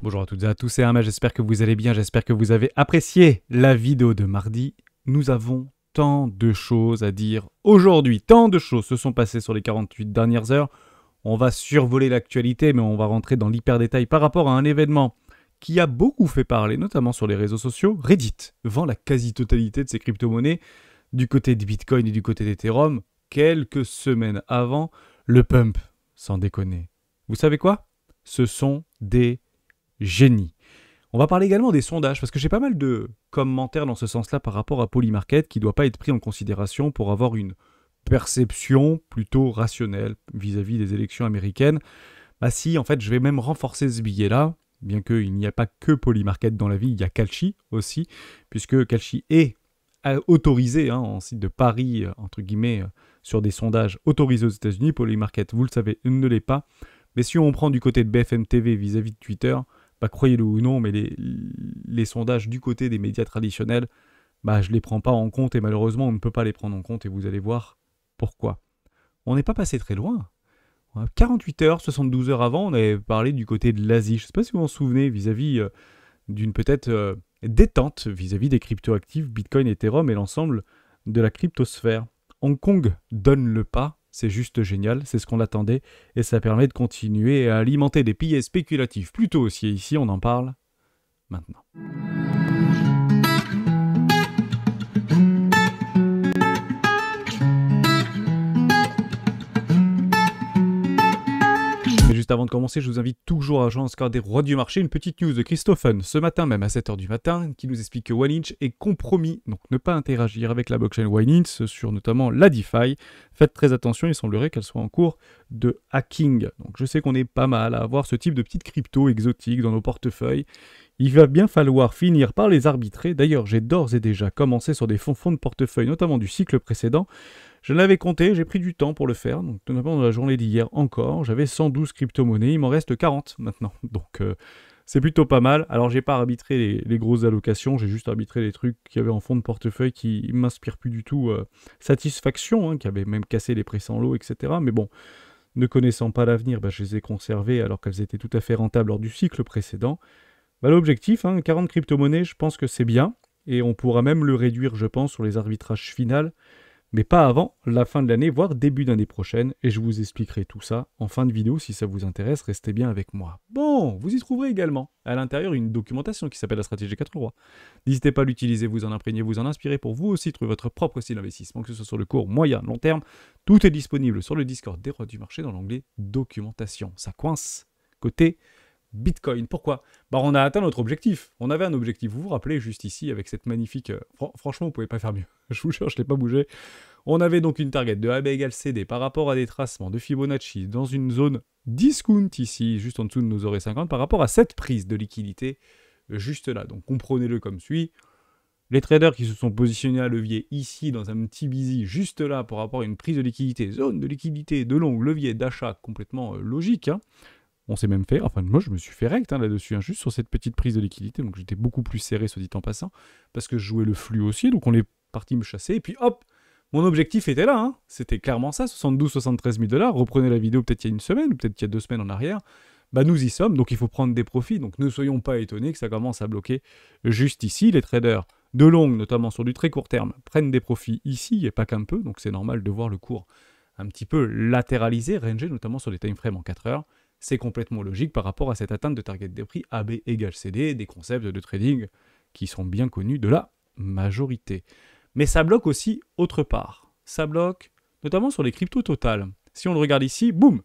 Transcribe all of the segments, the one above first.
Bonjour à toutes et à tous, c'est Arma, j'espère que vous allez bien, j'espère que vous avez apprécié la vidéo de mardi. Nous avons tant de choses à dire aujourd'hui, tant de choses se sont passées sur les 48 dernières heures. On va survoler l'actualité, mais on va rentrer dans l'hyper détail par rapport à un événement qui a beaucoup fait parler, notamment sur les réseaux sociaux. Reddit vend la quasi-totalité de ses crypto-monnaies du côté de Bitcoin et du côté d'Ethereum quelques semaines avant le pump, sans déconner. Vous savez quoi Ce sont des génie. On va parler également des sondages, parce que j'ai pas mal de commentaires dans ce sens-là par rapport à Polymarket, qui ne doit pas être pris en considération pour avoir une perception plutôt rationnelle vis-à-vis des élections américaines. Bah si, en fait, je vais même renforcer ce billet-là, bien qu'il n'y a pas que Polymarket dans la vie, il y a Calchi aussi, puisque Calchi est euh, autorisé hein, en site de Paris, euh, entre guillemets, euh, sur des sondages autorisés aux États-Unis. Polymarket, vous le savez, ne l'est pas. Mais si on prend du côté de BFM TV vis à -vis de Twitter, bah, croyez-le ou non, mais les, sondages du côté des médias traditionnels, bah, je ne les prends pas en compte et malheureusement, on ne peut pas les prendre en compte et vous allez voir pourquoi. On n'est pas passé très loin. 48 heures, 72 heures avant, on avait parlé du côté de l'Asie. Je ne sais pas si vous vous souvenez vis-à-vis euh, d'une peut-être euh, détente vis-à-vis -vis des cryptoactifs, Bitcoin, Ethereum et l'ensemble de la cryptosphère. Hong Kong donne le pas c'est juste génial, c'est ce qu'on attendait, et ça permet de continuer à alimenter des piliers spéculatifs plutôt aussi. ici, on en parle maintenant. avant de commencer, je vous invite toujours à joindre Score des Rois du Marché, une petite news de Christophen ce matin, même à 7h du matin, qui nous explique que Oneinch Inch est compromis, donc ne pas interagir avec la blockchain One sur notamment la DeFi. Faites très attention, il semblerait qu'elle soit en cours de hacking. Donc je sais qu'on est pas mal à avoir ce type de petites crypto exotiques dans nos portefeuilles. Il va bien falloir finir par les arbitrer. D'ailleurs, j'ai d'ores et déjà commencé sur des fonds fonds de portefeuille, notamment du cycle précédent, je l'avais compté, j'ai pris du temps pour le faire, donc notamment dans la journée d'hier encore, j'avais 112 crypto-monnaies, il m'en reste 40 maintenant, donc euh, c'est plutôt pas mal. Alors j'ai pas arbitré les, grosses allocations, j'ai juste arbitré les trucs qu'il y avait en fond de portefeuille qui m'inspirent plus du tout euh, satisfaction, hein, qui avaient même cassé les prix sans lot, etc. Mais bon, ne connaissant pas l'avenir, bah, je les ai conservées alors qu'elles étaient tout à fait rentables lors du cycle précédent. Bah, l'objectif, 40 hein, crypto-monnaies, je pense que c'est bien, et on pourra même le réduire, je pense, sur les arbitrages finaux mais pas avant la fin de l'année, voire début d'année prochaine, et je vous expliquerai tout ça en fin de vidéo si ça vous intéresse, restez bien avec moi. Bon, vous y trouverez également à l'intérieur une documentation qui s'appelle la stratégie 4 rois. N'hésitez pas à l'utiliser, vous en imprégner, vous en inspirer pour vous aussi trouver votre propre style d'investissement, que ce soit sur le court, moyen, long terme. Tout est disponible sur le Discord des rois du marché dans l'onglet documentation. Ça coince côté Bitcoin. Pourquoi bah, On a atteint notre objectif. On avait un objectif. Vous vous rappelez juste ici avec cette magnifique... Euh, franchement, vous pouvez pas faire mieux. je vous jure, je ne l'ai pas bougé. On avait donc une target de AB égale CD par rapport à des tracements de Fibonacci dans une zone discount ici, juste en dessous de nos horaires 50, par rapport à cette prise de liquidité euh, juste là. Donc comprenez-le comme suit. Les traders qui se sont positionnés à levier ici dans un petit busy juste là pour rapport à une prise de liquidité, zone de liquidité de long, levier d'achat complètement euh, logique, hein, on s'est même fait, enfin moi je me suis fait rect hein, là-dessus, hein, juste sur cette petite prise de liquidité, donc j'étais beaucoup plus serré, soit dit en passant, parce que je jouais le flux aussi. donc on est parti me chasser, et puis hop, mon objectif était là, hein. c'était clairement ça, 72-73 000 dollars, reprenez la vidéo peut-être il y a une semaine, peut-être qu'il y a deux semaines en arrière, bah nous y sommes, donc il faut prendre des profits, donc ne soyons pas étonnés que ça commence à bloquer juste ici, les traders de longue, notamment sur du très court terme, prennent des profits ici, et pas qu'un peu, donc c'est normal de voir le cours un petit peu latéralisé, rangé, notamment sur des timeframes en 4 heures c'est complètement logique par rapport à cette atteinte de target des prix AB égale CD, des concepts de trading qui sont bien connus de la majorité. Mais ça bloque aussi autre part. Ça bloque notamment sur les cryptos totales. Si on le regarde ici, boum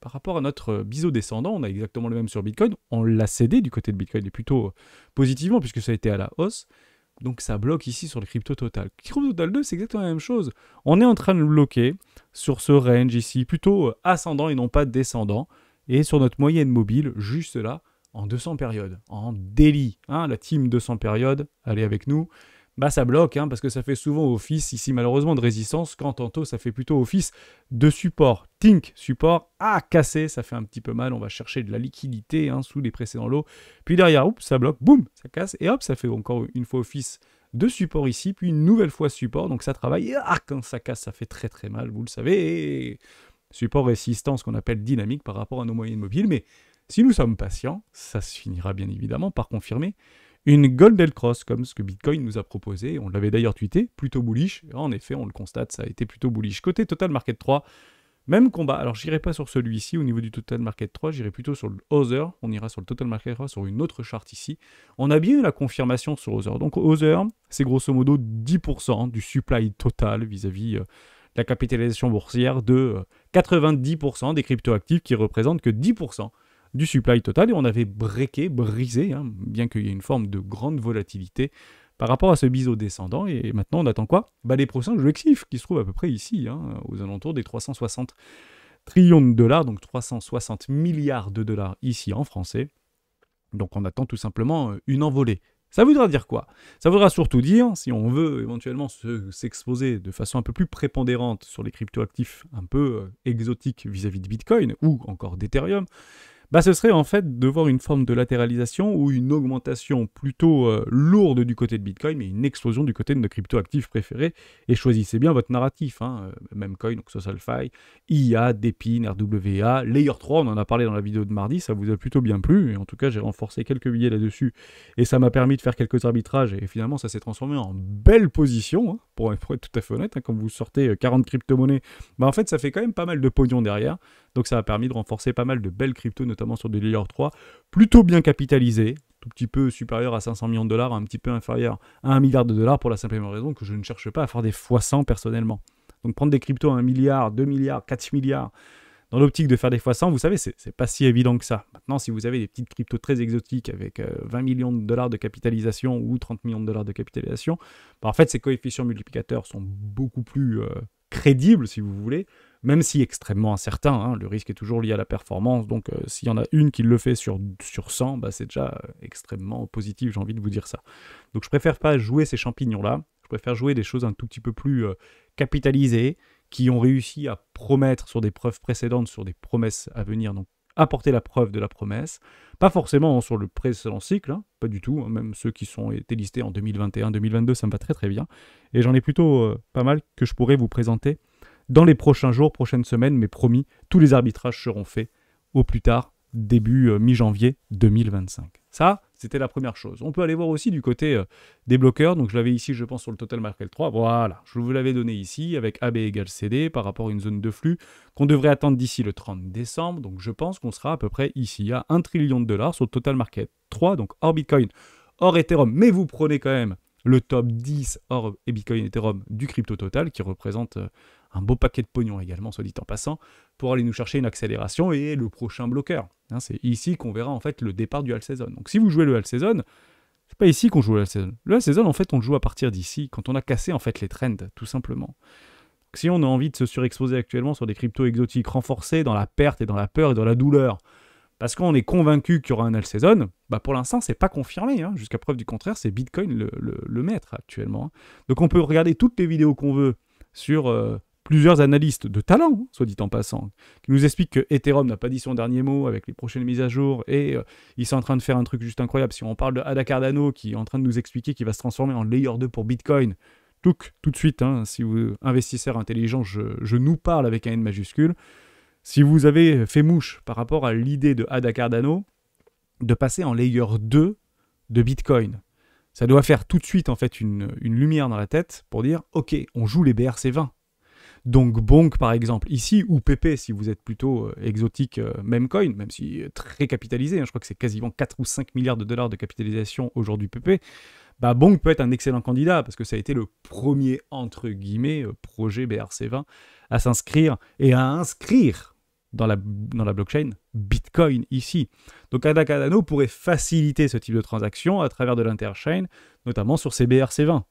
Par rapport à notre biseau descendant, on a exactement le même sur Bitcoin. On l'a cédé du côté de Bitcoin, et plutôt positivement puisque ça a été à la hausse. Donc ça bloque ici sur les crypto total. Crypto total 2, c'est exactement la même chose. On est en train de le bloquer sur ce range ici, plutôt ascendant et non pas descendant. Et sur notre moyenne mobile, juste là, en 200 périodes, en délit. hein, la team 200 périodes, allez avec nous, bah ça bloque, hein, parce que ça fait souvent office ici malheureusement de résistance, quand tantôt ça fait plutôt office de support. Tink, support, ah cassé, ça fait un petit peu mal, on va chercher de la liquidité hein, sous les précédents lots, puis derrière, oups, ça bloque, boum, ça casse, et hop, ça fait encore une fois office de support ici, puis une nouvelle fois support, donc ça travaille, ah, quand ça casse, ça fait très très mal, vous le savez, support résistant, ce qu'on appelle dynamique par rapport à nos moyennes mobiles. Mais si nous sommes patients, ça se finira bien évidemment par confirmer une golden cross, comme ce que Bitcoin nous a proposé. On l'avait d'ailleurs tweeté, plutôt bullish. En effet, on le constate, ça a été plutôt bullish. Côté Total Market 3, même combat. Alors, j'irai pas sur celui-ci au niveau du Total Market 3, j'irai plutôt sur le Other. On ira sur le Total Market 3 sur une autre charte ici. On a bien eu la confirmation sur Other. Donc, Other, c'est grosso modo 10% du supply total vis-à-vis vis à vis la capitalisation boursière de 90% euh, des cryptoactifs qui représentent que 10% du supply total. Et on avait breaké, brisé, hein, bien qu'il y ait une forme de grande volatilité par rapport à ce biseau descendant. Et maintenant, on attend quoi bah, Les prochains objectifs qui se trouvent à peu près ici, hein, aux alentours des 360 trillions de dollars, donc 360 milliards de dollars ici en français. Donc on attend tout simplement euh, une envolée ça voudra dire quoi Ça voudra surtout dire, si on veut éventuellement s'exposer de façon un peu plus prépondérante sur les cryptoactifs un peu euh, exotiques vis à -vis de Bitcoin ou encore d'Ethereum, bah, ce serait en fait de voir une forme de latéralisation ou une augmentation plutôt euh, lourde du côté de Bitcoin, mais une explosion du côté de nos crypto-actifs préférés. Et choisissez bien votre narratif, hein, euh, coin, donc SocialFi, IA, Depin, RWA, Layer 3, on en a parlé dans la vidéo de mardi, ça vous a plutôt bien plu, et en tout cas j'ai renforcé quelques billets là-dessus, et ça m'a permis de faire quelques arbitrages, et finalement ça s'est transformé en belle position, hein, pour, être tout à fait honnête, hein, quand vous sortez 40 euh, crypto-monnaies, bah en fait ça fait quand même pas mal de pognon derrière, donc ça a permis de renforcer pas mal de belles cryptos, notamment sur des Layer 3, plutôt bien capitalisé, tout petit peu supérieur à 500 millions de dollars, un petit peu inférieur à 1 milliard de dollars, pour la simple raison que je ne cherche pas à faire des fois 100 personnellement. Donc prendre des cryptos à 1 milliard, 2 milliards, 4 milliards, dans l'optique de faire des fois 100, vous savez, c'est pas si évident que ça. Maintenant, si vous avez des petites cryptos très exotiques avec 20 euh, millions de dollars de capitalisation ou 30 millions de dollars de capitalisation, bah, en fait, ces coefficients multiplicateurs sont beaucoup plus euh, crédibles, si vous voulez, même si extrêmement incertain. Hein, le risque est toujours lié à la performance, donc euh, s'il y en a une qui le fait sur, sur 100, bah, c'est déjà euh, extrêmement positif, j'ai envie de vous dire ça. Donc je préfère pas jouer ces champignons-là, je préfère jouer des choses un tout petit peu plus euh, capitalisées, qui ont réussi à promettre sur des preuves précédentes, sur des promesses à venir, donc apporter la preuve de la promesse, pas forcément sur le précédent cycle, hein, pas du tout, hein, même ceux qui sont été listés en 2021-2022, ça me va très très bien, et j'en ai plutôt pas mal que je pourrais vous présenter dans les prochains jours, prochaines semaines, mais promis, tous les arbitrages seront faits au plus tard début euh, mi-janvier 2025. Ça, c'était la première chose. On peut aller voir aussi du côté euh, des bloqueurs. Donc je l'avais ici, je pense, sur le total market 3. Voilà, je vous l'avais donné ici avec AB égale CD par rapport à une zone de flux qu'on devrait attendre d'ici le 30 décembre. Donc je pense qu'on sera à peu près ici à 1 trillion de dollars sur le total market 3, donc hors Bitcoin, hors Ethereum. Mais vous prenez quand même le top 10 hors Bitcoin Ethereum du crypto total qui représente euh, un beau paquet de pognon également, soit dit en passant, pour aller nous chercher une accélération et le prochain bloqueur. Hein, c'est ici qu'on verra en fait le départ du Season. Donc si vous jouez le hal-saison, c'est pas ici qu'on joue le saison. Le Season, en fait, on le joue à partir d'ici, quand on a cassé en fait les trends, tout simplement. si on a envie de se surexposer actuellement sur des cryptos exotiques renforcés dans la perte et dans la peur et dans la douleur, parce qu'on est convaincu qu'il y aura un Halseason, bah pour l'instant, c'est pas confirmé. Hein. Jusqu'à preuve du contraire, c'est Bitcoin le, maître actuellement. Hein. Donc on peut regarder toutes les vidéos qu'on veut sur euh, plusieurs analystes de talent, soit dit en passant, qui nous expliquent que Ethereum n'a pas dit son dernier mot avec les prochaines mises à jour et euh, ils sont en train de faire un truc juste incroyable. Si on parle de Ada Cardano qui est en train de nous expliquer qu'il va se transformer en layer 2 pour Bitcoin, tout, tout de suite, hein, si vous investisseur intelligent, je, nous parle avec un N majuscule. Si vous avez fait mouche par rapport à l'idée de Ada Cardano de passer en layer 2 de Bitcoin, ça doit faire tout de suite en fait une, une lumière dans la tête pour dire ok, on joue les BRC 20 donc Bonk par exemple ici, ou PP si vous êtes plutôt euh, exotique, euh, même coin, même si euh, très capitalisé, hein, je crois que c'est quasiment 4 ou 5 milliards de dollars de capitalisation aujourd'hui PP, bah Bonk peut être un excellent candidat parce que ça a été le premier, entre guillemets, projet BRC20 à s'inscrire et à inscrire dans la, dans la blockchain Bitcoin ici. Donc Ada Cardano pourrait faciliter ce type de transaction à travers de l'interchain, notamment sur ces BRC20.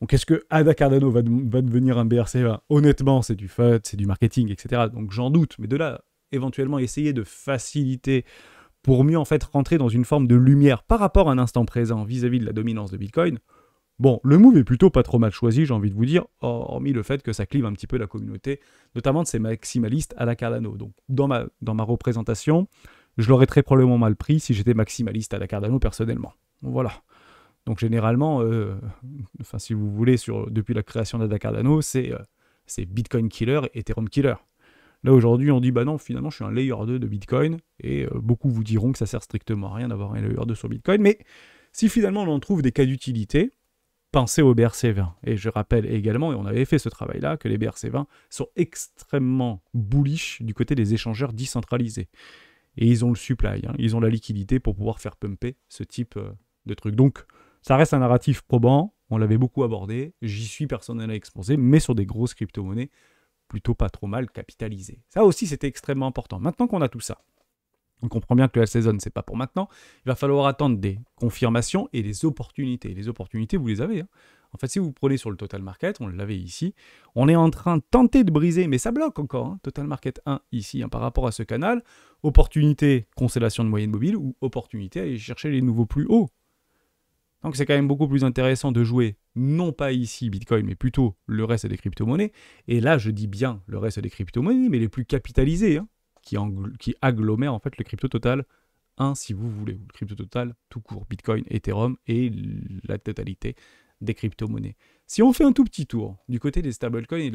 Donc ce que Ada Cardano va, devenir un BRC Honnêtement, c'est du FUD, c'est du marketing, etc. Donc j'en doute, mais de là, éventuellement essayer de faciliter pour mieux en fait rentrer dans une forme de lumière par rapport à un instant présent vis-à-vis de la dominance de Bitcoin. Bon, le move est plutôt pas trop mal choisi, j'ai envie de vous dire, hormis le fait que ça clive un petit peu la communauté, notamment de ces maximalistes à Cardano. Donc dans ma, dans ma représentation, je l'aurais très probablement mal pris si j'étais maximaliste à Cardano personnellement. Voilà. Donc généralement, euh, enfin si vous voulez, sur, depuis la création d'Ada Cardano, euh, c'est Bitcoin killer et Ethereum killer. Là aujourd'hui, on dit bah non, finalement, je suis un layer 2 de Bitcoin et euh, beaucoup vous diront que ça sert strictement à rien d'avoir un layer 2 sur Bitcoin, mais si finalement on en trouve des cas d'utilité, pensez aux BRC20. Et je rappelle également, et on avait fait ce travail-là, que les BRC20 sont extrêmement bullish du côté des échangeurs décentralisés. Et ils ont le supply, hein. ils ont la liquidité pour pouvoir faire pumper ce type de truc. Donc, ça reste un narratif probant, on l'avait beaucoup abordé, j'y suis personnellement exposé, mais sur des grosses crypto-monnaies plutôt pas trop mal capitalisées. Ça aussi, c'était extrêmement important. Maintenant qu'on a tout ça, on comprend bien que saison, ce n'est pas pour maintenant. Il va falloir attendre des confirmations et des opportunités. Les opportunités, vous les avez. Hein. En fait, si vous prenez sur le total market, on l'avait ici, on est en train de tenter de briser, mais ça bloque encore. Hein, total market 1 ici hein, par rapport à ce canal. Opportunité, constellation de moyenne mobile ou opportunité, aller chercher les nouveaux plus hauts. Donc c'est quand même beaucoup plus intéressant de jouer non pas ici Bitcoin, mais plutôt le reste des crypto-monnaies. Et là, je dis bien le reste des crypto-monnaies, mais les plus capitalisées, hein, qui, agglomèrent en fait le crypto total 1 si vous voulez, le crypto total tout court, Bitcoin, Ethereum et la totalité des crypto-monnaies. Si on fait un tout petit tour du côté des stablecoins et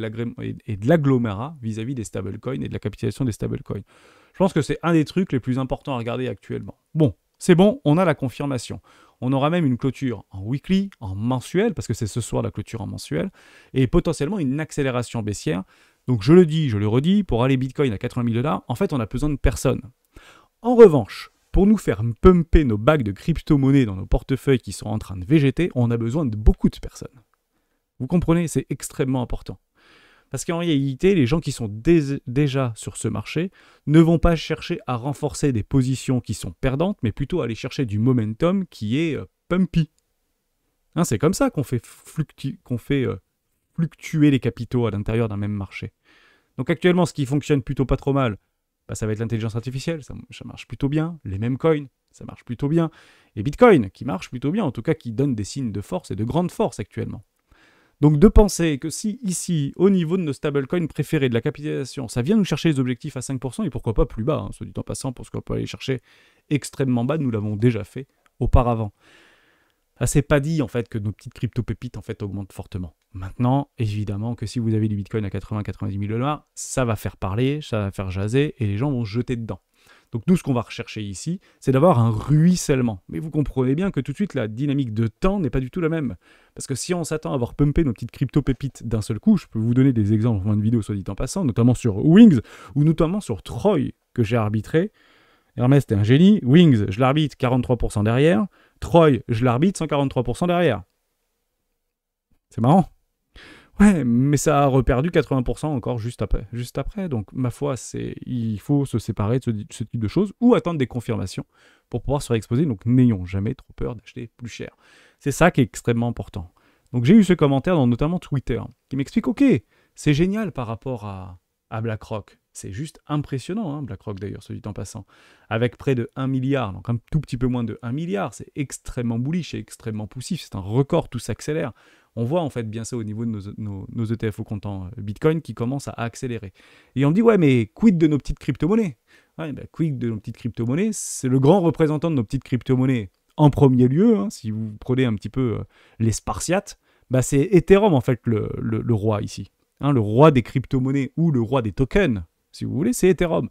de l'agglomérat vis-à-vis des stablecoins et de la capitalisation des stablecoins, je pense que c'est un des trucs les plus importants à regarder actuellement. Bon, c'est bon, on a la confirmation. On aura même une clôture en weekly, en mensuel, parce que c'est ce soir la clôture en mensuel, et potentiellement une accélération baissière. Donc je le dis, je le redis, pour aller Bitcoin à 80 000 dollars, en fait, on a besoin de personne. En revanche, pour nous faire pumper nos bagues de crypto-monnaies dans nos portefeuilles qui sont en train de végéter, on a besoin de beaucoup de personnes. Vous comprenez, c'est extrêmement important. Parce qu'en réalité, les gens qui sont déjà sur ce marché ne vont pas chercher à renforcer des positions qui sont perdantes, mais plutôt aller chercher du momentum qui est euh, pumpy. Hein, c'est comme ça qu'on fait, euh, fluctuer les capitaux à l'intérieur d'un même marché. Donc actuellement, ce qui fonctionne plutôt pas trop mal, bah, ça va être l'intelligence artificielle, ça, ça, marche plutôt bien, les mêmes coins, ça marche plutôt bien, et Bitcoin, qui marche plutôt bien, en tout cas qui donne des signes de force et de grande force actuellement. Donc de penser que si ici, au niveau de nos stablecoins préférés, de la capitalisation, ça vient nous chercher les objectifs à 5%, et pourquoi pas plus bas, ce hein, dit en passant, parce qu'on peut aller chercher extrêmement bas, nous l'avons déjà fait auparavant. Ça c'est pas dit en fait que nos petites crypto pépites en fait augmentent fortement. Maintenant, évidemment que si vous avez du Bitcoin à 80-90 000 dollars, ça va faire parler, ça va faire jaser et les gens vont jeter dedans. Donc nous, ce qu'on va rechercher ici, c'est d'avoir un ruissellement. Mais vous comprenez bien que tout de suite, la dynamique de temps n'est pas du tout la même. Parce que si on s'attend à avoir pumpé nos petites crypto-pépites d'un seul coup, je peux vous donner des exemples en fin de vidéo, soit dit en passant, notamment sur Wings, ou notamment sur Troy, que j'ai arbitré. Hermès, t'es un génie. Wings, je l'arbitre 43% derrière. Troy, je l'arbitre 143% derrière. C'est marrant. Ouais, mais ça a reperdu 80% encore juste après. Juste après. Donc, ma foi, c'est il faut se séparer de ce, type de choses ou attendre des confirmations pour pouvoir se réexposer. Donc, n'ayons jamais trop peur d'acheter plus cher. C'est ça qui est extrêmement important. Donc, j'ai eu ce commentaire dans notamment Twitter qui m'explique Ok, c'est génial par rapport à, à BlackRock. C'est juste impressionnant, hein, BlackRock d'ailleurs, se dit en passant. Avec près de 1 milliard, donc un tout petit peu moins de 1 milliard, c'est extrêmement bullish et extrêmement poussif. C'est un record, tout s'accélère on voit en fait bien ça au niveau de nos, ETF au comptant euh, Bitcoin qui commence à accélérer. Et on dit, ouais, mais quid de nos petites crypto-monnaies bah, Quid de nos petites crypto-monnaies C'est le grand représentant de nos petites crypto-monnaies en premier lieu, hein, si vous prenez un petit peu euh, les Spartiates, bah, c'est Ethereum en fait le, roi ici. Hein, le roi des crypto-monnaies ou le roi des tokens, si vous voulez, c'est Ethereum.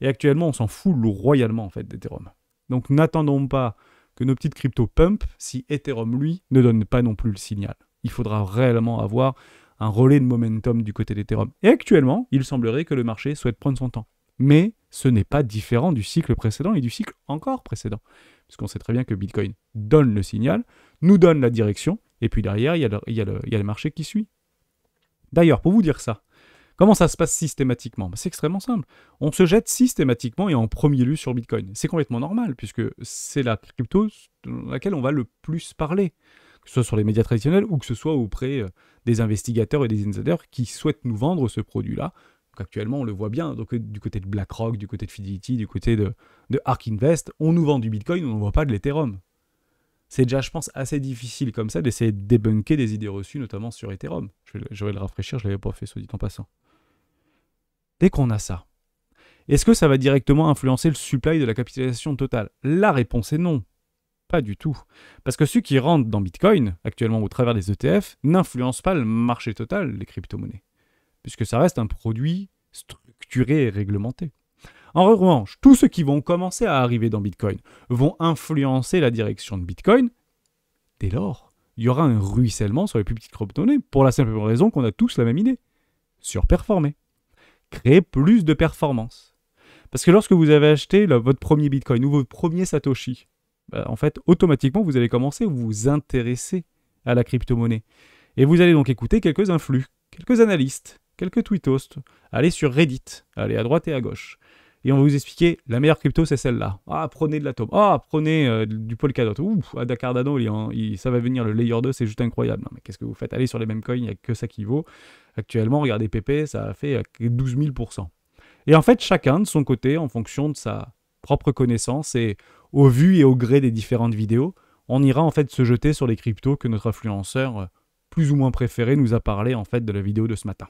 Et actuellement, on s'en fout royalement en fait d'Ethereum. Donc n'attendons pas que nos petites crypto pump si Ethereum, lui, ne donne pas non plus le signal il faudra réellement avoir un relais de momentum du côté d'Ethereum. Et actuellement, il semblerait que le marché souhaite prendre son temps. Mais ce n'est pas différent du cycle précédent et du cycle encore précédent. Puisqu'on sait très bien que Bitcoin donne le signal, nous donne la direction, et puis derrière, il y a le, marché qui suit. D'ailleurs, pour vous dire ça, comment ça se passe systématiquement bah, C'est extrêmement simple. On se jette systématiquement et en premier lieu sur Bitcoin. C'est complètement normal, puisque c'est la crypto dans laquelle on va le plus parler que ce soit sur les médias traditionnels ou que ce soit auprès euh, des investigateurs et des insiders qui souhaitent nous vendre ce produit-là. Actuellement, on le voit bien, donc, du côté de BlackRock, du côté de Fidelity, du côté de, ARK Invest, on nous vend du Bitcoin, on ne voit pas de l'Ethereum. C'est déjà, je pense, assez difficile comme ça d'essayer de débunker des idées reçues, notamment sur Ethereum. Je je vais le rafraîchir, je ne l'avais pas fait, soit dit en passant. Dès qu'on a ça, est-ce que ça va directement influencer le supply de la capitalisation totale La réponse est non. Pas du tout. Parce que ceux qui rentrent dans Bitcoin, actuellement au travers des ETF, n'influencent pas le marché total des crypto-monnaies, puisque ça reste un produit structuré et réglementé. En revanche, tous ceux qui vont commencer à arriver dans Bitcoin vont influencer la direction de Bitcoin. Dès lors, il y aura un ruissellement sur les plus petites crypto-monnaies, pour la simple raison qu'on a tous la même idée. Surperformer. Créer plus de performance. Parce que lorsque vous avez acheté votre premier Bitcoin ou votre premier Satoshi, bah, en fait, automatiquement, vous allez commencer à vous intéresser à la crypto-monnaie. Et vous allez donc écouter quelques influx, quelques analystes, quelques hosts, aller sur Reddit, aller à droite et à gauche. Et on va vous expliquer, la meilleure crypto, c'est celle-là. Ah, prenez de l'atome. Ah, prenez euh, du Polkadot. Ouh, Ada Cardano, ça va venir, le layer 2, c'est juste incroyable. Non, mais qu'est-ce que vous faites Allez sur les mêmes coins, il n'y a que ça qui vaut. Actuellement, regardez PP, ça a fait 12 euh, 000%. Et en fait, chacun de son côté, en fonction de sa propre connaissance, et au vu et au gré des différentes vidéos, on ira en fait se jeter sur les cryptos que notre influenceur euh, plus ou moins préféré nous a parlé en fait de la vidéo de ce matin.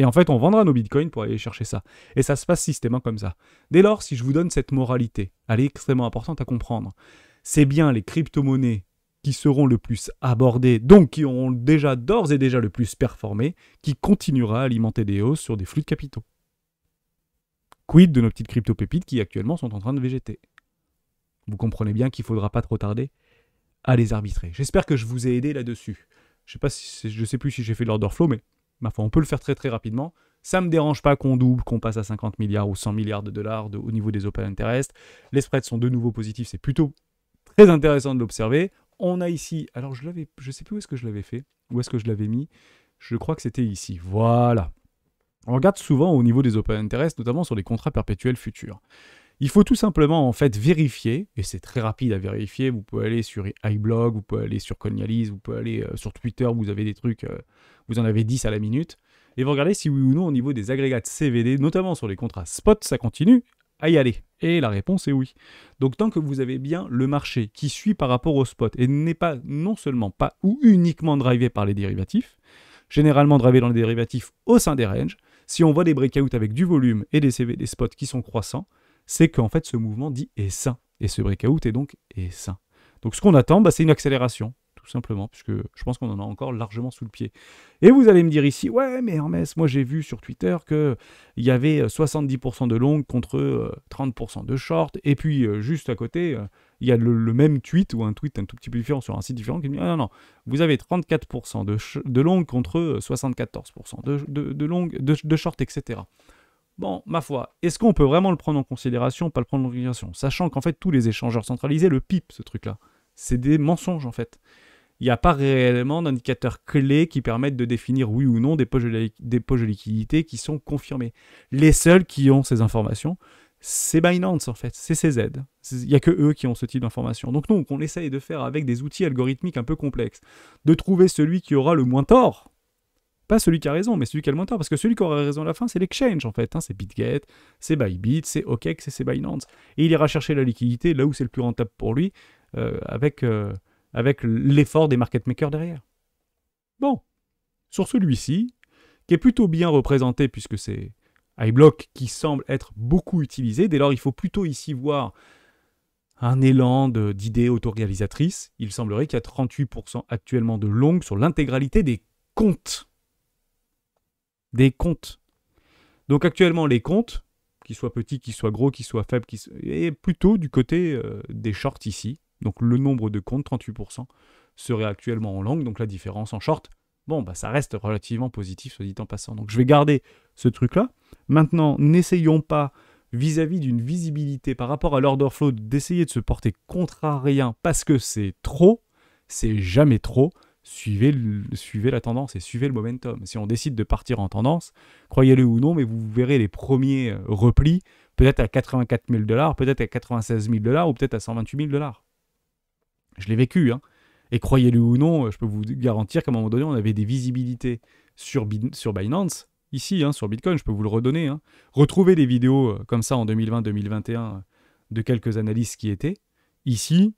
Et en fait, on vendra nos bitcoins pour aller chercher ça. Et ça se passe systématiquement comme ça. Dès lors, si je vous donne cette moralité, elle est extrêmement importante à comprendre. C'est bien les crypto-monnaies qui seront le plus abordées, donc qui auront déjà d'ores et déjà le plus performé, qui continuera à alimenter des hausses sur des flux de capitaux. Quid de nos petites crypto-pépites qui actuellement sont en train de végéter vous comprenez bien qu'il ne faudra pas trop tarder à les arbitrer. J'espère que je vous ai aidé là-dessus. Je ne sais plus si j'ai fait de l'order flow, mais on peut le faire très très rapidement. Ça ne me dérange pas qu'on double, qu'on passe à 50 milliards ou 100 milliards de dollars au niveau des open interest. Les spreads sont de nouveau positifs, c'est plutôt très intéressant de l'observer. On a ici, alors je l'avais, je sais plus où est-ce que je l'avais fait, où est-ce que je l'avais mis. Je crois que c'était ici. Voilà. On regarde souvent au niveau des open interest, notamment sur les contrats perpétuels futurs. Il faut tout simplement en fait vérifier, et c'est très rapide à vérifier, vous pouvez aller sur iBlog, vous pouvez aller sur Cognalise, vous pouvez aller euh, sur Twitter, vous avez des trucs, euh, vous en avez 10 à la minute, et vous regardez si oui ou non au niveau des agrégats de CVD, notamment sur les contrats spot, ça continue à y aller. Et la réponse est oui. Donc tant que vous avez bien le marché qui suit par rapport au spot et n'est pas non seulement pas ou uniquement drivé par les dérivatifs, généralement drivé dans les dérivatifs au sein des ranges, si on voit des breakouts avec du volume et des CVD spot qui sont croissants, c'est qu'en fait ce mouvement dit est sain. Et ce breakout est donc est sain. Donc ce qu'on attend, bah, c'est une accélération, tout simplement, puisque je pense qu'on en a encore largement sous le pied. Et vous allez me dire ici, ouais, mais Hermès, moi j'ai vu sur Twitter qu'il y avait 70% euh, de longues contre 30% euh, de short, et puis euh, juste à côté, il y a le, même tweet ou un tweet un tout petit peu différent sur un site différent qui me dit, ah non, non, vous avez 34% de, de longue contre 74% de, de, de, de short, etc. Bon, ma foi, est-ce qu'on peut vraiment le prendre en considération, pas le prendre en considération Sachant qu'en fait, tous les échangeurs centralisés le PIPE, ce truc-là. C'est des mensonges, en fait. Il n'y a pas réellement d'indicateurs clés qui permettent de définir oui ou non des poches, de, des liquidité qui sont confirmées. Les seuls qui ont ces informations, c'est Binance en fait, c'est CZ. Il n'y a que eux qui ont ce type d'information. Donc nous, on essaye de faire avec des outils algorithmiques un peu complexes, de trouver celui qui aura le moins tort pas celui qui a raison, mais celui qui a le moins tort. Parce que celui qui aura raison à la fin, c'est l'exchange, en fait. Hein. c'est BitGet, c'est Bybit, c'est OKEx et c'est Binance. Et il ira chercher la liquidité là où c'est le plus rentable pour lui, euh, avec, euh, avec l'effort des market makers derrière. Bon. Sur celui-ci, qui est plutôt bien représenté, puisque c'est iBlock qui semble être beaucoup utilisé, dès lors, il faut plutôt ici voir un élan d'idées autoréalisatrices. Il semblerait qu'il y a 38% actuellement de longue sur l'intégralité des comptes des comptes. Donc actuellement, les comptes, qu'ils soient petits, qu'ils soient gros, qu'ils soient faibles, qui soient... et plutôt du côté euh, des shorts ici. Donc le nombre de comptes, 38%, serait actuellement en langue. Donc la différence en short, bon, bah, ça reste relativement positif, soit dit en passant. Donc je vais garder ce truc-là. Maintenant, n'essayons pas vis-à-vis d'une visibilité par rapport à l'order flow d'essayer de se porter contre rien parce que c'est trop, c'est jamais trop, suivez, la tendance et suivez le momentum. Si on décide de partir en tendance, croyez-le ou non, mais vous verrez les premiers euh, replis, peut-être à 84 000 dollars, peut-être à 96 000 dollars ou peut-être à 128 000 dollars. Je l'ai vécu, hein. Et croyez-le ou non, je peux vous garantir qu'à un moment donné, on avait des visibilités sur, sur Binance, ici, hein, sur Bitcoin, je peux vous le redonner. Hein. Retrouvez des vidéos euh, comme ça en 2020-2021 euh, de quelques analyses qui étaient. Ici,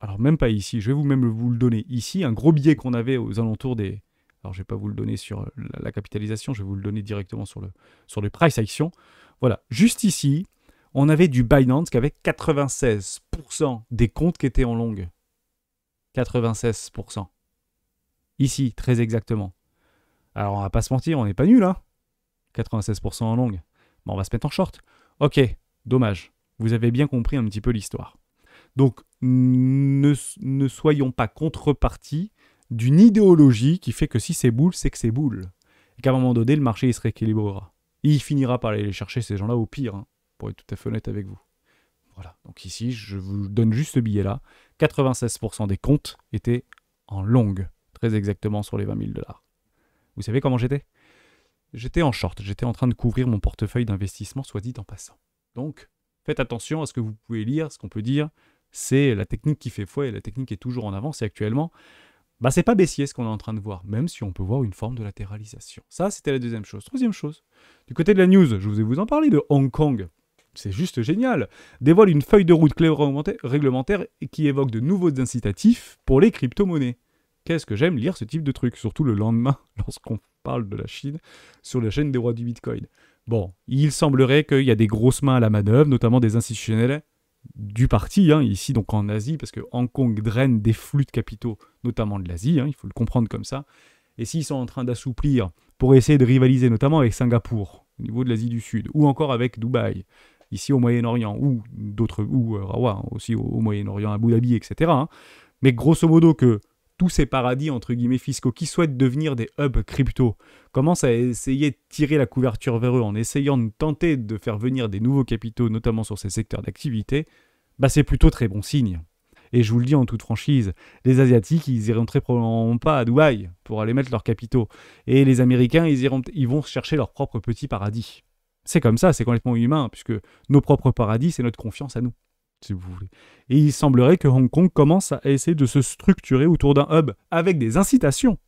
alors même pas ici, je vais vous même vous le donner. Ici, un gros billet qu'on avait aux alentours des... Alors je vais pas vous le donner sur la, capitalisation, je vais vous le donner directement sur le, sur le price action. Voilà, juste ici, on avait du Binance qui avait 96% des comptes qui étaient en longue. 96%. Ici, très exactement. Alors on va pas se mentir, on n'est pas nul, hein 96% en longue. Bon, on va se mettre en short. Ok, dommage. Vous avez bien compris un petit peu l'histoire. Donc ne, soyons pas contrepartis d'une idéologie qui fait que si c'est boule, c'est que c'est boule. Et qu'à un moment donné, le marché il se rééquilibrera. Et il finira par aller les chercher ces gens-là au pire, hein, pour être tout à fait honnête avec vous. Voilà, donc ici, je vous donne juste ce billet-là. 96% des comptes étaient en longue, très exactement sur les 20 000 dollars. Vous savez comment j'étais J'étais en short, j'étais en train de couvrir mon portefeuille d'investissement, soit dit en passant. Donc, faites attention à ce que vous pouvez lire, ce qu'on peut dire, c'est la technique qui fait foi et la technique est toujours en avance. Et actuellement, bah, c'est pas baissier ce qu'on est en train de voir, même si on peut voir une forme de latéralisation. Ça, c'était la deuxième chose. Troisième chose, du côté de la news, je vous ai vous en parlé de Hong Kong. C'est juste génial. Dévoile une feuille de route clé réglementaire qui évoque de nouveaux incitatifs pour les crypto-monnaies. Qu'est-ce que j'aime lire ce type de truc, surtout le lendemain lorsqu'on parle de la Chine sur la chaîne des rois du Bitcoin. Bon, il semblerait qu'il y a des grosses mains à la manœuvre, notamment des institutionnels du parti, hein, ici donc en Asie, parce que Hong Kong draine des flux de capitaux, notamment de l'Asie, hein, il faut le comprendre comme ça. Et s'ils sont en train d'assouplir pour essayer de rivaliser notamment avec Singapour, au niveau de l'Asie du Sud, ou encore avec Dubaï, ici au Moyen-Orient, ou d'autres, ou euh, Rawa, aussi au, Moyen-Orient, Abu Dhabi, etc. Hein. mais grosso modo que tous ces paradis entre guillemets fiscaux qui souhaitent devenir des hubs crypto commencent à essayer de tirer la couverture vers eux en essayant de tenter de faire venir des nouveaux capitaux, notamment sur ces secteurs d'activité, bah c'est plutôt très bon signe. Et je vous le dis en toute franchise, les Asiatiques, ils iront très probablement pas à Dubaï pour aller mettre leurs capitaux. Et les Américains, ils, iront, ils vont chercher leur propre petit paradis. C'est comme ça, c'est complètement humain, puisque nos propres paradis, c'est notre confiance à nous si vous voulez. Et il semblerait que Hong Kong commence à essayer de se structurer autour d'un hub avec des incitations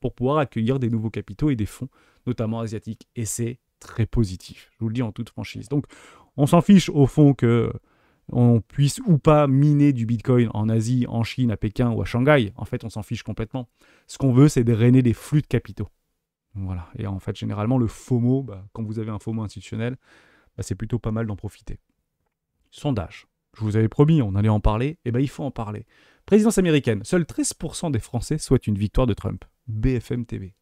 pour pouvoir accueillir des nouveaux capitaux et des fonds, notamment asiatiques. Et c'est très positif, je vous le dis en toute franchise. Donc on s'en fiche au fond que on puisse ou pas miner du Bitcoin en Asie, en Chine, à Pékin ou à Shanghai. En fait, on s'en fiche complètement. Ce qu'on veut, c'est drainer des flux de capitaux. Voilà. Et en fait, généralement, le FOMO, bah, quand vous avez un FOMO institutionnel, bah, c'est plutôt pas mal d'en profiter sondage. Je vous avais promis, on allait en parler, et eh bien il faut en parler. Présidence américaine, seuls 13% des Français souhaitent une victoire de Trump. BFM TV.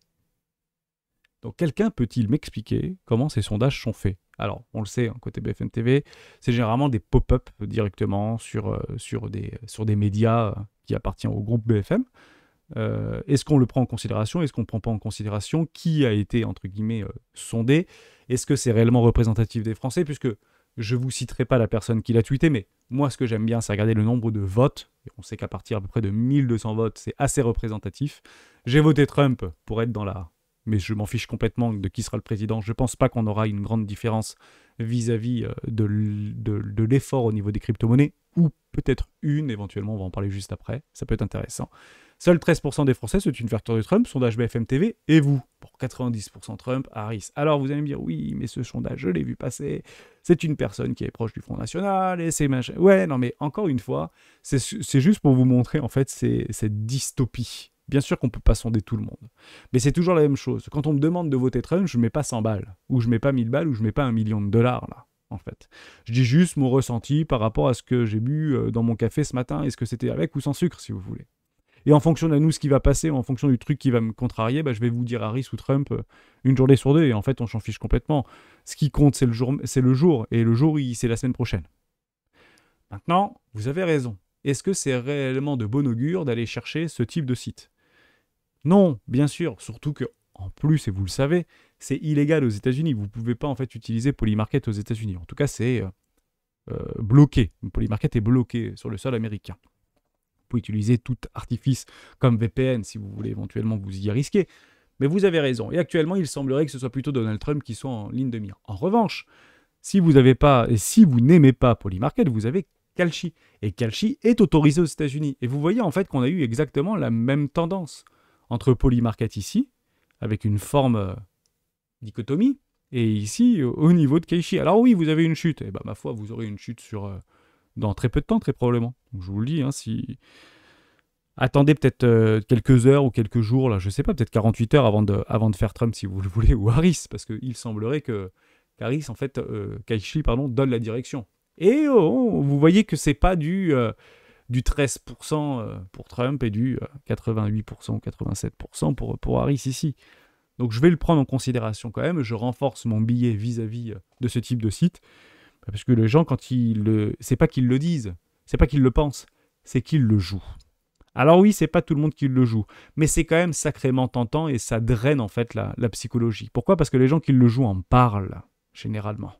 Donc quelqu'un peut-il m'expliquer comment ces sondages sont faits Alors, on le sait, hein, côté BFM TV, c'est généralement des pop-up directement sur, euh, sur, des, sur des médias euh, qui appartiennent au groupe BFM. Euh, est-ce qu'on le prend en considération Est-ce qu'on ne prend pas en considération Qui a été, entre guillemets, sondé Est-ce que c'est réellement représentatif des Français Puisque je vous citerai pas la personne qui l'a tweeté, mais moi, ce que j'aime bien, c'est regarder le nombre de votes. Et on sait qu'à partir à peu près de 1200 votes, c'est assez représentatif. J'ai voté Trump pour être dans la. Mais je m'en fiche complètement de qui sera le président. Je pense pas qu'on aura une grande différence vis-à-vis euh, de, de l'effort au niveau des crypto-monnaies, ou peut-être une, éventuellement, on va en parler juste après. Ça peut être intéressant. Seuls 13% des Français souhaitent une facture de Trump, sondage BFM TV, et vous Pour 90% Trump, Harris. Alors vous allez me dire, oui, mais ce sondage, je l'ai vu passer, c'est une personne qui est proche du Front National, et c'est machin. Ouais, non, mais encore une fois, c'est juste pour vous montrer, en fait, cette dystopie. Bien sûr qu'on peut pas sonder tout le monde. Mais c'est toujours la même chose. Quand on me demande de voter Trump, je mets pas 100 balles, ou je mets pas 1000 balles, ou je mets pas un million de dollars, là, en fait. Je dis juste mon ressenti par rapport à ce que j'ai bu euh, dans mon café ce matin, est-ce que c'était avec ou sans sucre, si vous voulez. Et en fonction de nous, ce qui va passer, en fonction du truc qui va me contrarier, bah, je vais vous dire Harris ou Trump euh, une journée sur deux. Et en fait, on s'en fiche complètement. Ce qui compte, c'est le jour. C'est le jour et le jour, c'est la semaine prochaine. Maintenant, vous avez raison. Est-ce que c'est réellement de bon augure d'aller chercher ce type de site Non, bien sûr. Surtout que, en plus, et vous le savez, c'est illégal aux États-Unis. Vous ne pouvez pas en fait utiliser Polymarket aux États-Unis. En tout cas, c'est euh, euh, bloqué. Polymarket est bloqué sur le sol américain pouvez utiliser tout artifice comme VPN si vous voulez éventuellement vous y risquer. Mais vous avez raison. Et actuellement, il semblerait que ce soit plutôt Donald Trump qui soit en ligne de mire. En revanche, si vous pas et si vous n'aimez pas Polymarket, vous avez Calchi. Et Calchi est autorisé aux États-Unis. Et vous voyez en fait qu'on a eu exactement la même tendance entre Polymarket ici, avec une forme euh, dichotomie, et ici au niveau de Calchi. Alors oui, vous avez une chute. Et eh bah ben, ma foi, vous aurez une chute sur euh, dans très peu de temps, très probablement. je vous le dis, hein, Attendez peut-être euh, quelques heures ou quelques jours, là, je sais pas, peut-être 48 heures avant de, faire Trump, si vous le voulez, ou Harris, parce qu'il semblerait que Harris, en fait, euh, pardon, donne la direction. Et oh, oh, oh, vous voyez que c'est pas du, euh, du 13% euh, pour Trump et du 88% ou 87% pour, pour Harris ici. Donc je vais le prendre en considération quand même, je renforce mon billet vis à -vis de ce type de site. Bah, parce que les gens, quand ils le. C'est pas qu'ils le disent, c'est pas qu'ils le pensent, c'est qu'ils le jouent. Alors oui, c'est pas tout le monde qui le joue, mais c'est quand même sacrément tentant et ça draine en fait la, psychologie. Pourquoi Parce que les gens qui le jouent en parlent, généralement.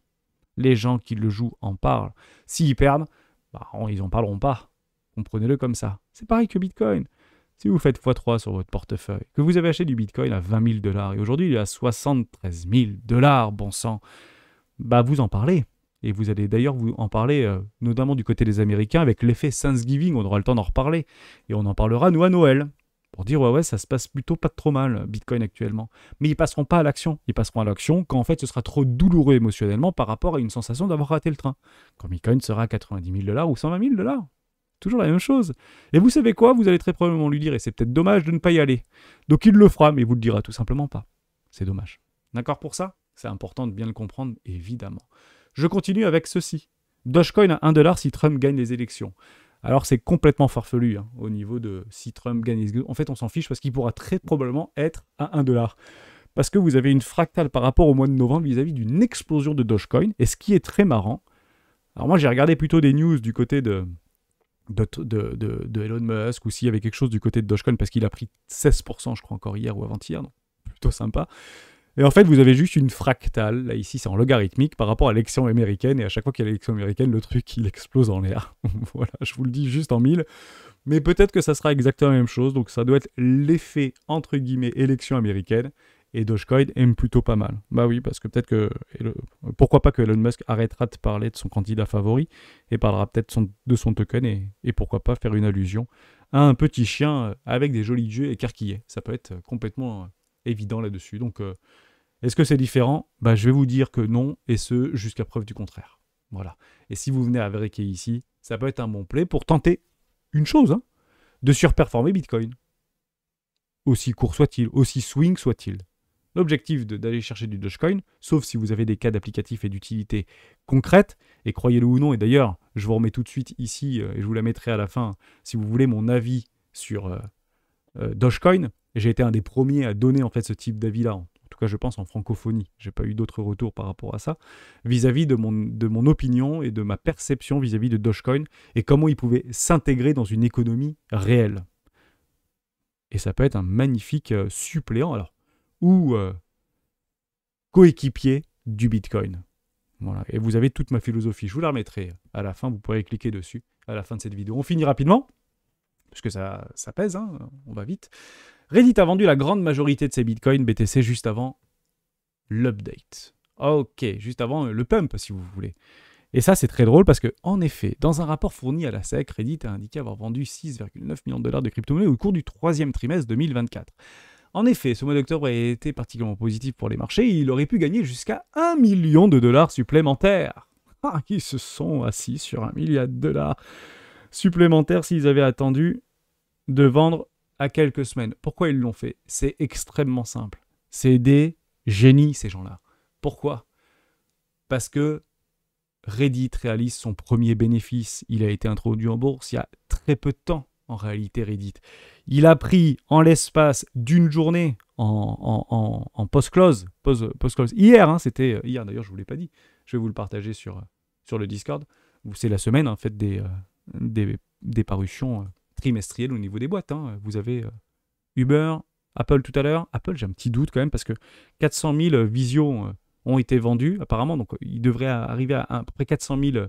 Les gens qui le jouent en parlent. S'ils perdent, bah, ils en parleront pas. Comprenez-le comme ça. C'est pareil que Bitcoin. Si vous faites x3 sur votre portefeuille, que vous avez acheté du Bitcoin à 20 000 dollars et aujourd'hui il est à 73 000 dollars, bon sang, bah vous en parlez. Et vous allez d'ailleurs vous en parler, euh, notamment du côté des Américains, avec l'effet Thanksgiving, on aura le temps d'en reparler. Et on en parlera, nous, à Noël. Pour dire, ouais, ouais, ça se passe plutôt pas trop mal, Bitcoin actuellement. Mais ils passeront pas à l'action. Ils passeront à l'action quand, en fait, ce sera trop douloureux émotionnellement par rapport à une sensation d'avoir raté le train. Quand Bitcoin sera à 90 000 dollars ou 120 000 dollars. Toujours la même chose. Et vous savez quoi Vous allez très probablement lui dire, et c'est peut-être dommage de ne pas y aller. Donc il le fera, mais il vous le dira tout simplement pas. C'est dommage. D'accord pour ça C'est important de bien le comprendre, évidemment. Je continue avec ceci. Dogecoin à 1$ si Trump gagne les élections. Alors c'est complètement farfelu hein, au niveau de si Trump gagne les élections. En fait, on s'en fiche parce qu'il pourra très probablement être à 1$. Parce que vous avez une fractale par rapport au mois de novembre vis-à-vis d'une explosion de Dogecoin. Et ce qui est très marrant, alors moi j'ai regardé plutôt des news du côté de, Elon Musk ou s'il y avait quelque chose du côté de Dogecoin parce qu'il a pris 16% je crois encore hier ou avant-hier, plutôt sympa. Et en fait, vous avez juste une fractale, là ici c'est en logarithmique, par rapport à l'élection américaine, et à chaque fois qu'il y a l'élection américaine, le truc il explose en l'air. voilà, je vous le dis juste en mille. Mais peut-être que ça sera exactement la même chose, donc ça doit être l'effet entre guillemets élection américaine, et Dogecoin aime plutôt pas mal. Bah oui, parce que peut-être que. pourquoi pas que Elon Musk arrêtera de parler de son candidat favori et parlera peut-être de son token et, et, pourquoi pas faire une allusion à un petit chien euh, avec des jolis yeux écarquillés. Ça peut être euh, complètement euh, évident là-dessus. Donc, euh, est-ce que c'est différent bah, Je vais vous dire que non, et ce, jusqu'à preuve du contraire. Voilà. Et si vous venez à vérifier ici, ça peut être un bon play pour tenter une chose, hein, de surperformer Bitcoin. Aussi court soit-il, aussi swing soit-il. L'objectif d'aller chercher du Dogecoin, sauf si vous avez des cas d'applicatif et d'utilité concrète. et croyez-le ou non, et d'ailleurs, je vous remets tout de suite ici, euh, et je vous la mettrai à la fin, si vous voulez mon avis sur euh, Dogecoin, j'ai été un des premiers à donner en fait ce type d'avis-là, en tout cas je pense en francophonie. J'ai pas eu d'autres retours par rapport à ça, vis-à-vis de, mon, de mon opinion et de ma perception vis-à-vis de Dogecoin et comment il pouvait s'intégrer dans une économie réelle. Et ça peut être un magnifique euh, suppléant, alors, ou euh, coéquipier du Bitcoin. Voilà. Et vous avez toute ma philosophie. Je vous la remettrai à la fin. Vous pourrez cliquer dessus à la fin de cette vidéo. On finit rapidement, parce que ça, ça pèse, hein. on va vite. Reddit a vendu la grande majorité de ses bitcoins BTC juste avant l'update. Ok, juste avant euh, le pump, si vous voulez. Et ça, c'est très drôle parce que, en effet, dans un rapport fourni à la SEC, Reddit a indiqué avoir vendu 6,9 millions de dollars de crypto-monnaies au cours du troisième trimestre 2024. En effet, ce mois d'octobre a été particulièrement positif pour les marchés il aurait pu gagner jusqu'à 1 million de dollars supplémentaires. Ah, ils se sont assis sur un milliard de dollars supplémentaires s'ils avaient attendu de vendre à quelques semaines. Pourquoi ils l'ont fait C'est extrêmement simple. C'est des génies, ces gens-là. Pourquoi Parce que Reddit réalise son premier bénéfice. Il a été introduit en bourse il y a très peu de temps, en réalité, Reddit. Il a pris, en l'espace d'une journée, en, en, en post-close, post, post hier, hein, c'était euh, hier d'ailleurs, je ne vous l'ai pas dit, je vais vous le partager sur, euh, sur le Discord. C'est la semaine, en fait, des, euh, des, des parutions trimestriel au niveau des boîtes. Hein. Vous avez euh, Uber, Apple tout à l'heure. Apple, j'ai un petit doute quand même parce que 400 000 visions ont été vendues apparemment. Donc, euh, il devrait arriver à à peu près 400 000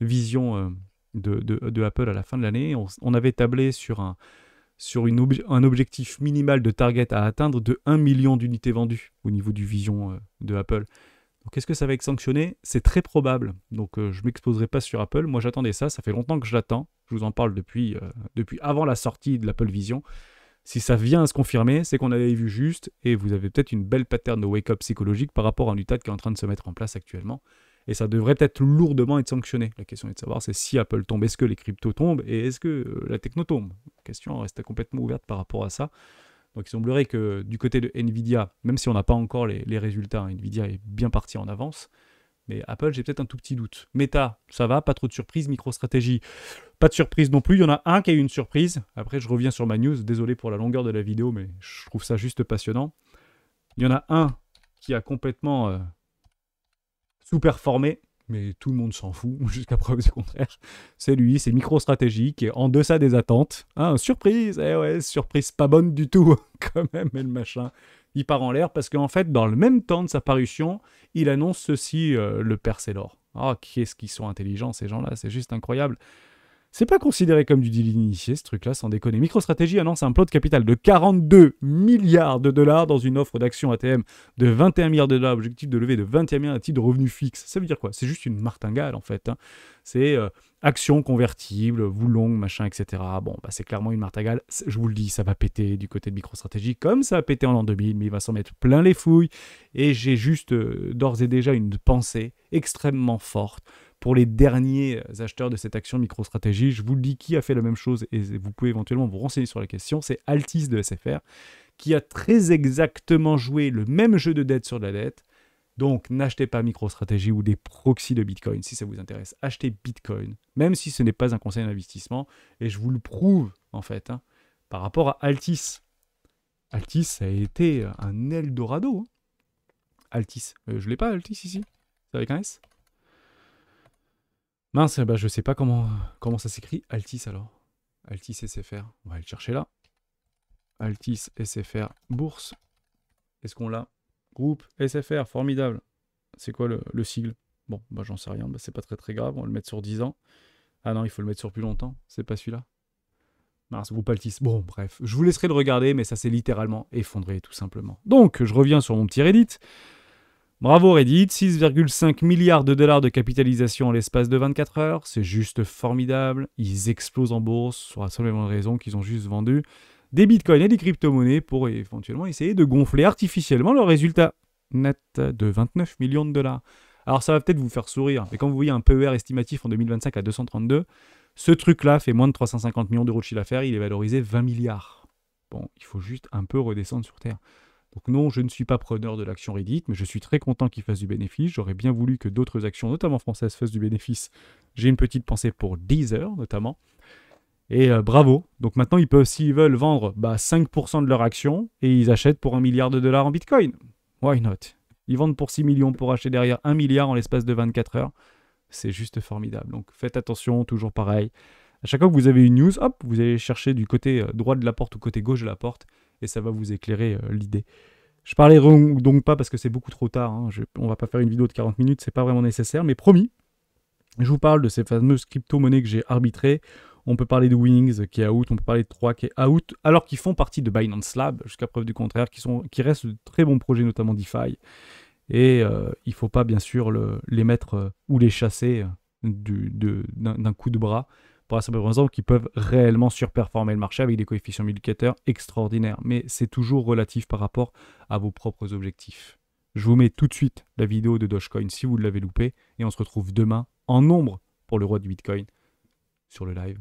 visions de, Apple à la fin de l'année. On, avait tablé sur, un, sur une un objectif minimal de target à atteindre de 1 million d'unités vendues au niveau du vision euh, de Apple. Donc ce que ça va être sanctionné C'est très probable. Donc euh, je ne m'exposerai pas sur Apple. Moi j'attendais ça, ça fait longtemps que je l'attends. Je vous en parle depuis, euh, depuis avant la sortie de l'Apple Vision. Si ça vient à se confirmer, c'est qu'on avait vu juste et vous avez peut-être une belle pattern de wake-up psychologique par rapport à un UTAD qui est en train de se mettre en place actuellement. Et ça devrait peut-être lourdement être sanctionné. La question est de savoir c'est si Apple tombe, est-ce que les cryptos tombent et est-ce que euh, la techno tombe La question reste complètement ouverte par rapport à ça. Donc il semblerait que du côté de Nvidia, même si on n'a pas encore les, résultats, hein, Nvidia est bien parti en avance. Mais Apple, j'ai peut-être un tout petit doute. Meta, ça va, pas trop de surprises. micro-stratégie, pas de surprise non plus. Il y en a un qui a eu une surprise. Après, je reviens sur ma news. Désolé pour la longueur de la vidéo, mais je trouve ça juste passionnant. Il y en a un qui a complètement euh, sous-performé mais tout le monde s'en fout, jusqu'à preuve du contraire. C'est lui, c'est micro-stratégique, en deçà des attentes. Hein, surprise Eh ouais, surprise pas bonne du tout, quand même, mais le machin. Il part en l'air parce qu'en fait, dans le même temps de sa parution, il annonce ceci, euh, le Percélor. Ah, oh, qu'est-ce qu'ils sont intelligents, ces gens-là, c'est juste incroyable. C'est pas considéré comme du deal initié, ce truc-là, sans déconner. Microstratégie annonce un plot de capital de 42 milliards de dollars dans une offre d'action ATM de 21 milliards de dollars, objectif de lever de 21 milliards à titre de revenus fixe. Ça veut dire quoi C'est juste une martingale, en fait. Hein. C'est euh, actions action convertible, vous machin, etc. Bon, bah, c'est clairement une martingale. Je vous le dis, ça va péter du côté de Microstratégie, comme ça a pété en l'an 2000, mais il va s'en mettre plein les fouilles. Et j'ai juste, euh, d'ores et déjà, une pensée extrêmement forte pour les derniers euh, acheteurs de cette action MicroStratégie. Je vous le dis qui a fait la même chose et vous pouvez éventuellement vous renseigner sur la question. C'est Altis de SFR qui a très exactement joué le même jeu de dette sur de la dette. Donc n'achetez pas MicroStratégie ou des proxys de Bitcoin si ça vous intéresse. Achetez Bitcoin, même si ce n'est pas un conseil d'investissement. Et je vous le prouve en fait hein, par rapport à Altis. Altis a été un Eldorado. Hein. Altis, je euh, je l'ai pas Altis ici. C'est avec un S Mince, bah, je sais pas comment, comment ça s'écrit. Altis alors. Altis SFR. On va aller le chercher là. Altis SFR bourse. Est-ce qu'on l'a Groupe SFR, formidable. C'est quoi le, sigle Bon, bah j'en sais rien, bah, c'est pas très très grave, on va le mettre sur 10 ans. Ah non, il faut le mettre sur plus longtemps, c'est pas celui-là. Mars, groupe Altis. Bon, bref, je vous laisserai le regarder, mais ça s'est littéralement effondré tout simplement. Donc, je reviens sur mon petit Reddit. Bravo Reddit, 6,5 milliards de dollars de capitalisation en l'espace de 24 heures, c'est juste formidable, ils explosent en bourse sur la seule raison qu'ils ont juste vendu des bitcoins et des crypto-monnaies pour éventuellement essayer de gonfler artificiellement leur résultat net de 29 millions de dollars. Alors ça va peut-être vous faire sourire, mais quand vous voyez un PER estimatif en 2025 à 232, ce truc-là fait moins de 350 millions d'euros de chiffre d'affaires, il est valorisé 20 milliards. Bon, il faut juste un peu redescendre sur Terre. Donc non, je ne suis pas preneur de l'action Reddit, mais je suis très content qu'il fasse du bénéfice. J'aurais bien voulu que d'autres actions, notamment françaises, fassent du bénéfice. J'ai une petite pensée pour Deezer, notamment. Et euh, bravo. Donc maintenant, ils peuvent, s'ils veulent, vendre 5% bah, de leur action et ils achètent pour un milliard de dollars en Bitcoin. Why not Ils vendent pour 6 millions pour acheter derrière 1 milliard en l'espace de 24 heures. C'est juste formidable. Donc faites attention, toujours pareil. À chaque fois que vous avez une news, hop, vous allez chercher du côté euh, droit de la porte ou côté gauche de la porte et ça va vous éclairer euh, l'idée. Je parlerai donc pas parce que c'est beaucoup trop tard, On hein, ne on va pas faire une vidéo de 40 minutes, c'est pas vraiment nécessaire, mais promis, je vous parle de ces fameuses crypto-monnaies que j'ai arbitrées. On peut parler de Wings qui est out, on peut parler de 3 qui est out, alors qu'ils font partie de Binance Lab, jusqu'à preuve du contraire, qui, sont, qui restent de très bons projets, notamment DeFi. Et euh, il ne faut pas bien sûr les mettre euh, ou les chasser d'un coup de bras, pour la simple qui peuvent réellement surperformer le marché avec des coefficients multiplicateurs extraordinaires. Mais c'est toujours relatif par rapport à vos propres objectifs. Je vous mets tout de suite la vidéo de Dogecoin si vous l'avez loupé. et on se retrouve demain en nombre pour le roi du Bitcoin sur le live.